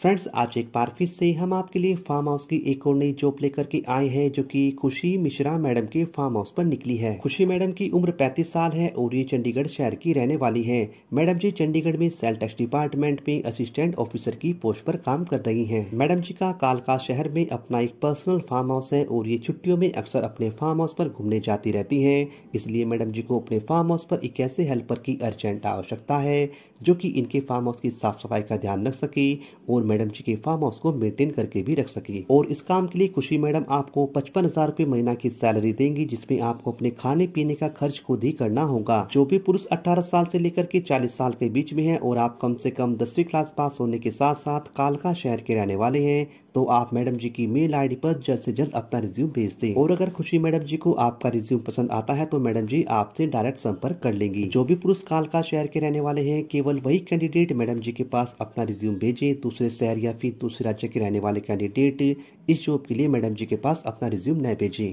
friends आज एक बार फिर से हम आपके लिए फार्म हाउस की एक और नई जॉब लेकर के आए हैं जो कि खुशी मिश्रा मैडम के फार्म हाउस पर निकली है खुशी मैडम की उम्र 35 साल है और ये चंडीगढ़ शहर की रहने वाली है मैडम जी चंडीगढ़ में सेल टेक्स डिपार्टमेंट में असिस्टेंट ऑफिसर की पोस्ट पर काम कर रही है मैडम जी का कालका शहर में अपना एक पर्सनल फार्म हाउस है और ये छुट्टियों में अक्सर अपने फार्म हाउस पर घूमने जाती रहती है इसलिए मैडम जी को अपने फार्म हाउस पर एक ऐसे हेल्पर की अर्जेंट आवश्यकता है जो की इनके फार्म हाउस की साफ सफाई का ध्यान रख सके और मैडम जी के फार्म हाउस को मेंटेन करके भी रख सके और इस काम के लिए खुशी मैडम आपको पचपन हजार रूपए महीना की सैलरी देंगी जिसमें आपको अपने खाने पीने का खर्च खुद ही करना होगा जो भी पुरुष अठारह साल ऐसी लेकर के चालीस साल के बीच में है और आप कम ऐसी कम दसवीं क्लास पास होने के साथ साथ कालका शहर के रहने वाले हैं तो आप मैडम जी की मेल आईडी पर जल्द से जल्द अपना रिज्यूम भेज दें और अगर खुशी मैडम जी को आपका रिज्यूम पसंद आता है तो मैडम जी आपसे डायरेक्ट संपर्क कर लेंगी जो भी पुरुष कालका शहर के रहने वाले हैं केवल वही कैंडिडेट मैडम जी के पास अपना रिज्यूम भेजे दूसरे शहर या फिर दूसरे राज्य के रहने वाले कैंडिडेट इस जॉब के लिए मैडम जी के पास अपना रिज्यूम न भेजें